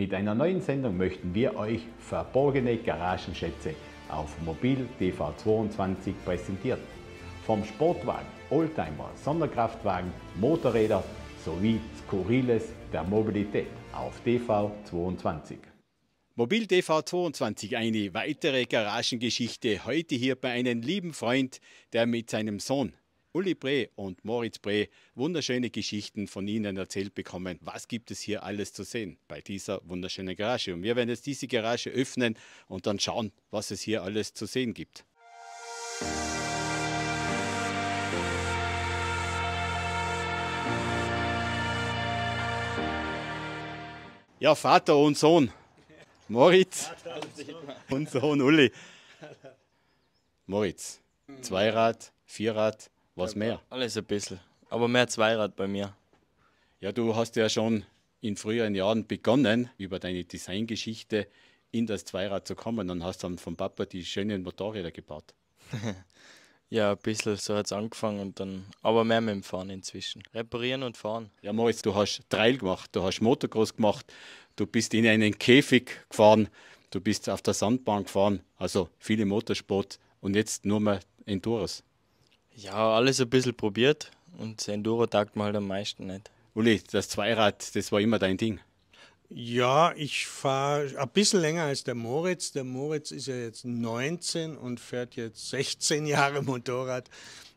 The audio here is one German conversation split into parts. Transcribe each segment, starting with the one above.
Mit einer neuen Sendung möchten wir euch verborgene Garagenschätze auf Mobil TV22 präsentieren. Vom Sportwagen, Oldtimer, Sonderkraftwagen, Motorräder sowie Skurriles der Mobilität auf TV22. Mobil TV22, eine weitere Garagengeschichte, heute hier bei einem lieben Freund, der mit seinem Sohn Uli Bre und Moritz Bre wunderschöne Geschichten von Ihnen erzählt bekommen. Was gibt es hier alles zu sehen bei dieser wunderschönen Garage? Und wir werden jetzt diese Garage öffnen und dann schauen, was es hier alles zu sehen gibt. Ja, Vater und Sohn. Moritz und Sohn Uli. Moritz, Zweirad, Vierrad, was mehr? Alles ein bisschen. Aber mehr Zweirad bei mir. Ja, du hast ja schon in früheren Jahren begonnen, über deine Designgeschichte in das Zweirad zu kommen und hast dann vom Papa die schönen Motorräder gebaut. ja, ein bisschen so hat es angefangen und dann, aber mehr mit dem Fahren inzwischen. Reparieren und fahren. Ja, Moritz, du hast Trail gemacht, du hast Motocross gemacht, du bist in einen Käfig gefahren, du bist auf der Sandbahn gefahren, also viele Motorsport und jetzt nur mehr Enduros. Ja, alles ein bisschen probiert und das Enduro taugt mir halt am meisten nicht. Uli, das Zweirad, das war immer dein Ding. Ja, ich fahre ein bisschen länger als der Moritz. Der Moritz ist ja jetzt 19 und fährt jetzt 16 Jahre Motorrad.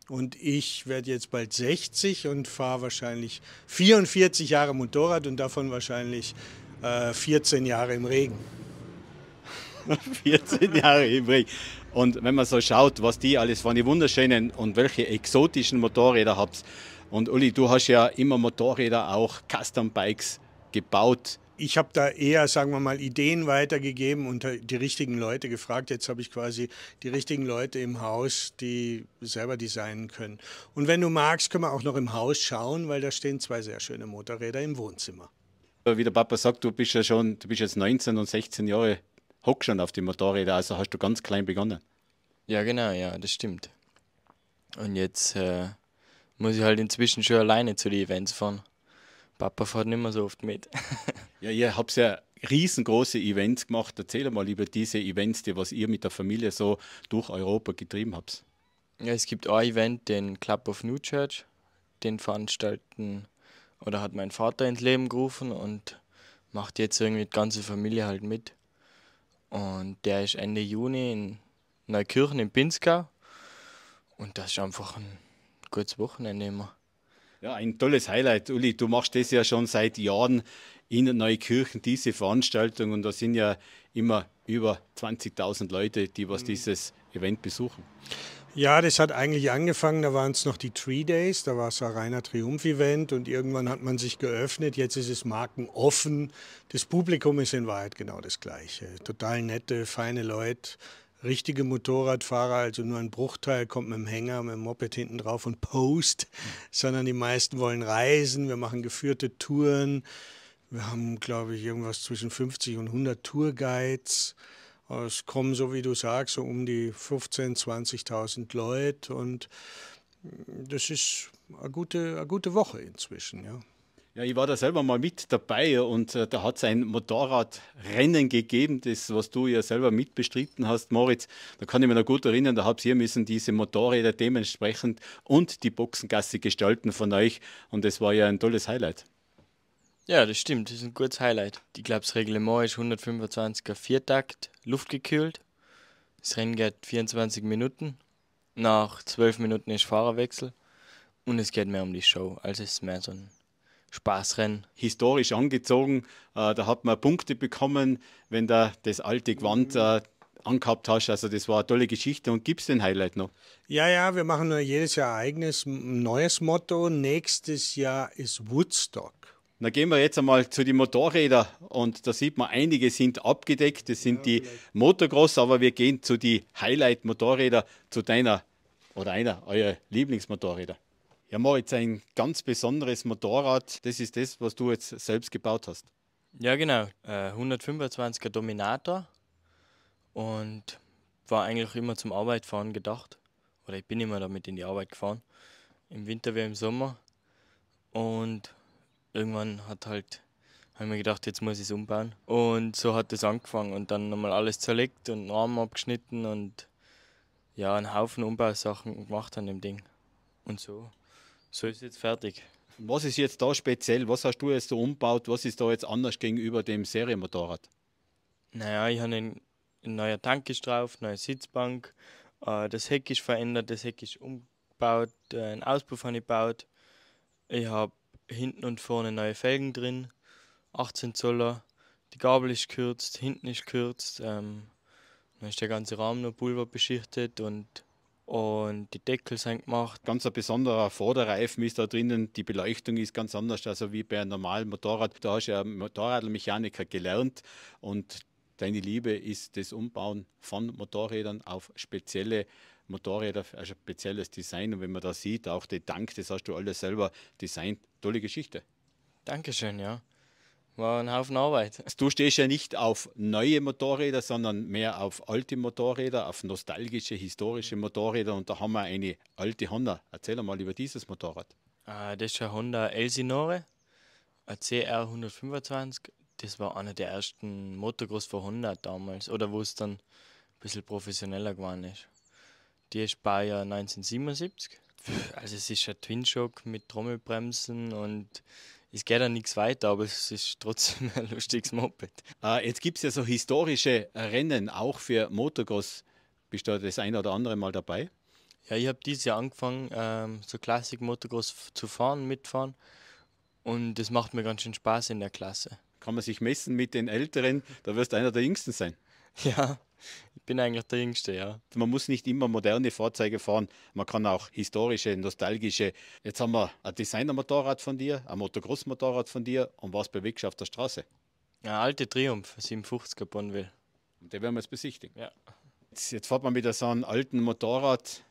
Und ich werde jetzt bald 60 und fahre wahrscheinlich 44 Jahre Motorrad und davon wahrscheinlich äh, 14 Jahre im Regen. 14 Jahre im Regen. Und wenn man so schaut, was die alles von die wunderschönen und welche exotischen Motorräder habt. Und Uli, du hast ja immer Motorräder, auch Custom Bikes gebaut. Ich habe da eher, sagen wir mal, Ideen weitergegeben und die richtigen Leute gefragt. Jetzt habe ich quasi die richtigen Leute im Haus, die selber designen können. Und wenn du magst, können wir auch noch im Haus schauen, weil da stehen zwei sehr schöne Motorräder im Wohnzimmer. Wie der Papa sagt, du bist ja schon, du bist jetzt 19 und 16 Jahre hockst schon auf die Motorräder, also hast du ganz klein begonnen. Ja, genau, ja, das stimmt. Und jetzt äh, muss ich halt inzwischen schon alleine zu den Events fahren. Papa fährt nicht mehr so oft mit. ja, ihr habt ja riesengroße Events gemacht. Erzähl mal über diese Events, die was ihr mit der Familie so durch Europa getrieben habt. Ja, es gibt ein Event, den Club of New Church. Den veranstalten oder hat mein Vater ins Leben gerufen und macht jetzt irgendwie die ganze Familie halt mit. Und der ist Ende Juni in Neukirchen in Pinskau. Und das ist einfach ein gutes Wochenende immer. Ja, ein tolles Highlight, Uli. Du machst das ja schon seit Jahren in Neukirchen, diese Veranstaltung. Und da sind ja immer über 20.000 Leute, die was mhm. dieses Event besuchen. Ja, das hat eigentlich angefangen, da waren es noch die Tree Days, da war es ein reiner Triumph-Event und irgendwann hat man sich geöffnet, jetzt ist es markenoffen. Das Publikum ist in Wahrheit genau das gleiche. Total nette, feine Leute, richtige Motorradfahrer, also nur ein Bruchteil kommt mit dem Hänger, mit dem Moped hinten drauf und post, mhm. sondern die meisten wollen reisen, wir machen geführte Touren. Wir haben, glaube ich, irgendwas zwischen 50 und 100 Tourguides. Es kommen, so wie du sagst, so um die 15.000, 20.000 Leute und das ist eine gute, eine gute Woche inzwischen, ja. Ja, ich war da selber mal mit dabei und äh, da hat es ein Motorradrennen gegeben, das, was du ja selber mitbestritten hast, Moritz. Da kann ich mich noch gut erinnern, da habt ihr müssen diese Motorräder dementsprechend und die Boxengasse gestalten von euch und das war ja ein tolles Highlight. Ja, das stimmt. Das ist ein gutes Highlight. Ich glaube, das Reglement ist 125er Viertakt, luftgekühlt. Das Rennen geht 24 Minuten. Nach 12 Minuten ist Fahrerwechsel. Und es geht mehr um die Show. Also es ist mehr so ein Spaßrennen. Historisch angezogen. Äh, da hat man Punkte bekommen, wenn da das alte Gewand äh, angehabt hast. Also das war eine tolle Geschichte. Und gibt es den Highlight noch? Ja, ja, wir machen nur jedes Jahr ein eigenes neues Motto. Nächstes Jahr ist Woodstock. Na gehen wir jetzt einmal zu den Motorrädern und da sieht man, einige sind abgedeckt, das sind die Motocross, aber wir gehen zu den highlight motorrädern zu deiner oder einer eurer Lieblingsmotorräder. Ja Moritz, ein ganz besonderes Motorrad, das ist das, was du jetzt selbst gebaut hast. Ja genau, 125er äh, Dominator und war eigentlich immer zum Arbeitfahren gedacht oder ich bin immer damit in die Arbeit gefahren, im Winter wie im Sommer und irgendwann hat halt, haben wir gedacht, jetzt muss ich es umbauen. Und so hat es angefangen und dann nochmal alles zerlegt und einen Rahmen abgeschnitten und ja, einen Haufen Umbausachen gemacht an dem Ding. Und so, so ist es jetzt fertig. Was ist jetzt da speziell? Was hast du jetzt so umbaut? Was ist da jetzt anders gegenüber dem Serienmotorrad? Naja, ich habe einen, einen neuen Tank ist drauf, neue Sitzbank, äh, das Heck ist verändert, das Heck ist umgebaut, äh, einen Auspuff habe ich gebaut. Ich habe hinten und vorne neue Felgen drin, 18 Zoller, die Gabel ist kürzt, hinten ist kürzt. ähm, dann ist der ganze Rahmen noch pulverbeschichtet und, und die Deckel sind gemacht. Ganz ein besonderer Vorderreifen ist da drinnen, die Beleuchtung ist ganz anders, also wie bei einem normalen Motorrad. Da hast du ja Motorradmechaniker gelernt und Deine Liebe ist das Umbauen von Motorrädern auf spezielle Motorräder ein spezielles Design und wenn man da sieht, auch die Tank, das hast du alles selber designt. Tolle Geschichte. Dankeschön, ja. War ein Haufen Arbeit. Also du stehst ja nicht auf neue Motorräder, sondern mehr auf alte Motorräder, auf nostalgische, historische Motorräder. Und da haben wir eine alte Honda. Erzähl mal über dieses Motorrad. Ah, das ist eine Honda Elsinore, ein CR 125. Das war einer der ersten Motocross von Honda damals, oder wo es dann ein bisschen professioneller geworden ist die ist Bayer 1977. Also es ist ein Twin Shock mit Trommelbremsen und es geht dann nichts weiter, aber es ist trotzdem ein lustiges Moped. Äh, jetzt gibt es ja so historische Rennen auch für Motocross. Bist du das ein oder andere Mal dabei? Ja, ich habe dieses Jahr angefangen, ähm, so Classic Motocross zu fahren, mitfahren. Und das macht mir ganz schön Spaß in der Klasse. Kann man sich messen mit den Älteren, da wirst du einer der Jüngsten sein. Ja, bin eigentlich der Jüngste, ja. Man muss nicht immer moderne Fahrzeuge fahren, man kann auch historische, nostalgische. Jetzt haben wir ein Designer-Motorrad von dir, ein Motocross-Motorrad von dir und was bewegst du auf der Straße? Ein alte Triumph, 57 er Bonville. Und den werden wir jetzt besichtigen. Ja. Jetzt, jetzt fährt man wieder so einen alten Motorrad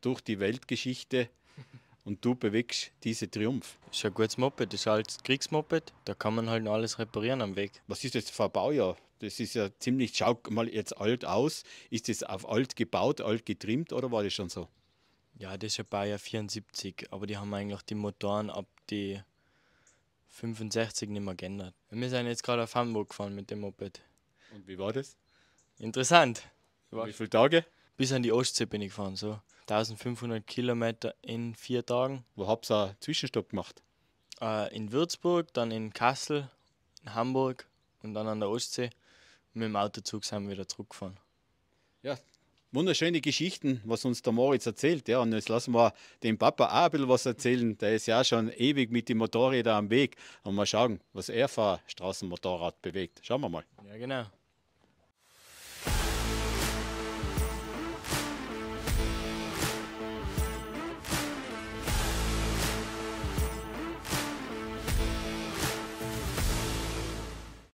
durch die Weltgeschichte und du bewegst diese Triumph. Das ist ein gutes Moped, das ist ein altes Kriegsmoped, da kann man halt noch alles reparieren am Weg. Was ist das für ein Baujahr? das ist ja ziemlich, schaut mal jetzt alt aus. Ist das auf alt gebaut, alt getrimmt oder war das schon so? Ja, das ist ja Bayer 74, aber die haben eigentlich die Motoren ab die 65 nicht mehr geändert. Wir sind jetzt gerade auf Hamburg gefahren mit dem Moped. Und wie war das? Interessant. War wie viele Tage? Bis an die Ostsee bin ich gefahren, so 1500 Kilometer in vier Tagen. Wo habt ihr einen Zwischenstopp gemacht? Äh, in Würzburg, dann in Kassel, in Hamburg und dann an der Ostsee mit dem Autozug sind wir wieder zurückgefahren. Ja, wunderschöne Geschichten, was uns der Moritz erzählt. Ja, und jetzt lassen wir dem Papa auch ein was erzählen. Der ist ja schon ewig mit den Motorrädern am Weg. Und mal schauen, was er für ein Straßenmotorrad bewegt. Schauen wir mal. Ja, genau.